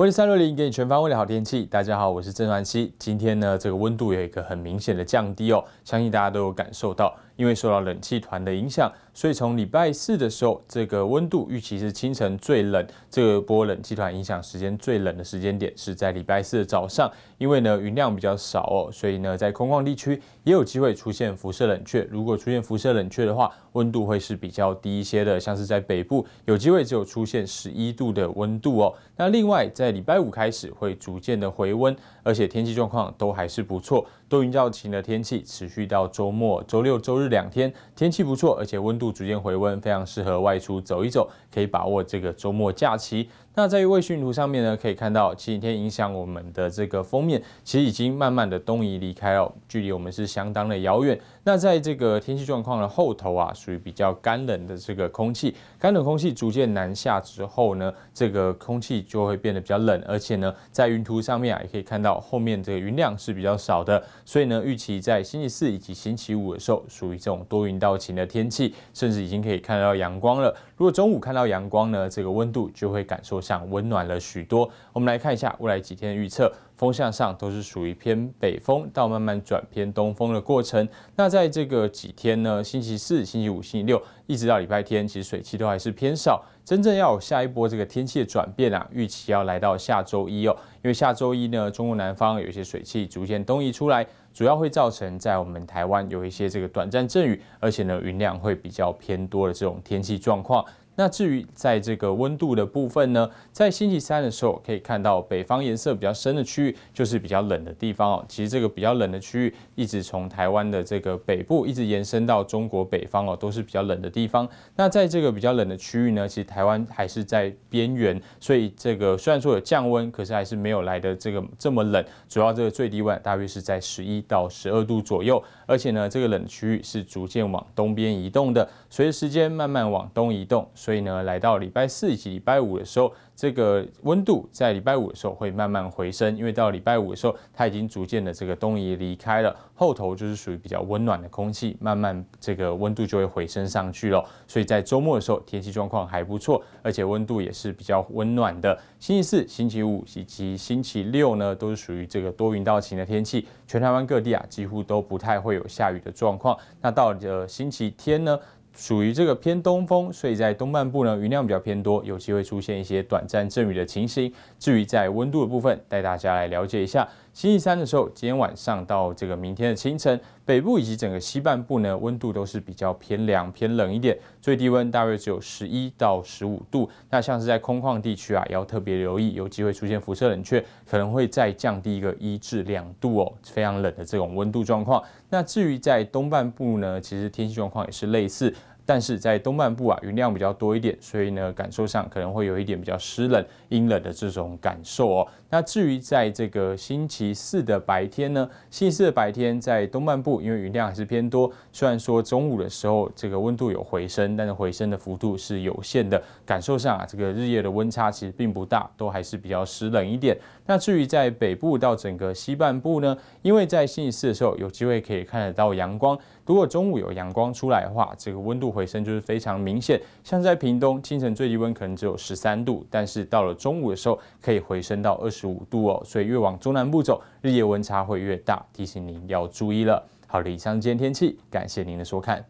我是三六零，给你全方位的好天气。大家好，我是郑传熙。今天呢，这个温度有一个很明显的降低哦，相信大家都有感受到。因为受到冷气团的影响，所以从礼拜四的时候，这个温度预期是清晨最冷。这个波冷气团影响时间最冷的时间点是在礼拜四的早上。因为呢云量比较少哦，所以呢在空旷地区也有机会出现辐射冷却。如果出现辐射冷却的话，温度会是比较低一些的。像是在北部有机会只有出现十一度的温度哦。那另外在礼拜五开始会逐渐的回温，而且天气状况都还是不错，多云到晴的天气持续到周末，周六周日。两天天气不错，而且温度逐渐回温，非常适合外出走一走，可以把握这个周末假期。那在于卫星图上面呢，可以看到前几天影响我们的这个封面，其实已经慢慢的东移离开哦，距离我们是相当的遥远。那在这个天气状况的后头啊，属于比较干冷的这个空气，干冷空气逐渐南下之后呢，这个空气就会变得比较冷，而且呢，在云图上面啊，也可以看到后面这个云量是比较少的，所以呢，预期在星期四以及星期五的时候，属于这种多云到晴的天气，甚至已经可以看到阳光了。如果中午看到阳光呢，这个温度就会感受上温暖了许多。我们来看一下未来几天预测。风向上都是属于偏北风到慢慢转偏东风的过程。那在这个几天呢，星期四、星期五、星期六，一直到礼拜天，其实水汽都还是偏少。真正要有下一波这个天气的转变啊，预期要来到下周一哦，因为下周一呢，中国南方有一些水汽逐渐东移出来，主要会造成在我们台湾有一些这个短暂阵雨，而且呢，云量会比较偏多的这种天气状况。那至于在这个温度的部分呢，在星期三的时候可以看到北方颜色比较深的区域，就是比较冷的地方哦。其实这个比较冷的区域一直从台湾的这个北部一直延伸到中国北方哦，都是比较冷的地方。那在这个比较冷的区域呢，其实台湾还是在边缘，所以这个虽然说有降温，可是还是没有来的这个这么冷。主要这个最低温大约是在十一到十二度左右，而且呢，这个冷区域是逐渐往东边移动的，随着时间慢慢往东移动。所以呢，来到礼拜四及礼拜五的时候，这个温度在礼拜五的时候会慢慢回升，因为到礼拜五的时候，它已经逐渐的这个东移离开了，后头就是属于比较温暖的空气，慢慢这个温度就会回升上去了。所以在周末的时候，天气状况还不错，而且温度也是比较温暖的。星期四、星期五以及星期六呢，都是属于这个多云到晴的天气，全台湾各地啊，几乎都不太会有下雨的状况。那到了星期天呢？属于这个偏东风，所以在东半部呢，云量比较偏多，有机会出现一些短暂阵雨的情形。至于在温度的部分，带大家来了解一下。星期三的时候，今天晚上到这个明天的清晨，北部以及整个西半部呢，温度都是比较偏凉、偏冷一点，最低温大约只有十一到十五度。那像是在空旷地区啊，也要特别留意，有机会出现辐射冷却，可能会再降低一个一至两度哦，非常冷的这种温度状况。那至于在东半部呢，其实天气状况也是类似。但是在东半部啊，云量比较多一点，所以呢，感受上可能会有一点比较湿冷、阴冷的这种感受哦。那至于在这个星期四的白天呢，星期四的白天在东半部，因为云量还是偏多，虽然说中午的时候这个温度有回升，但是回升的幅度是有限的，感受上啊，这个日夜的温差其实并不大，都还是比较湿冷一点。那至于在北部到整个西半部呢，因为在星期四的时候有机会可以看得到阳光，如果中午有阳光出来的话，这个温度会。回升就是非常明显，像在屏东清晨最低温可能只有十三度，但是到了中午的时候可以回升到二十五度哦。所以越往中南部走，日夜温差会越大，提醒您要注意了。好的，以上今天天气，感谢您的收看。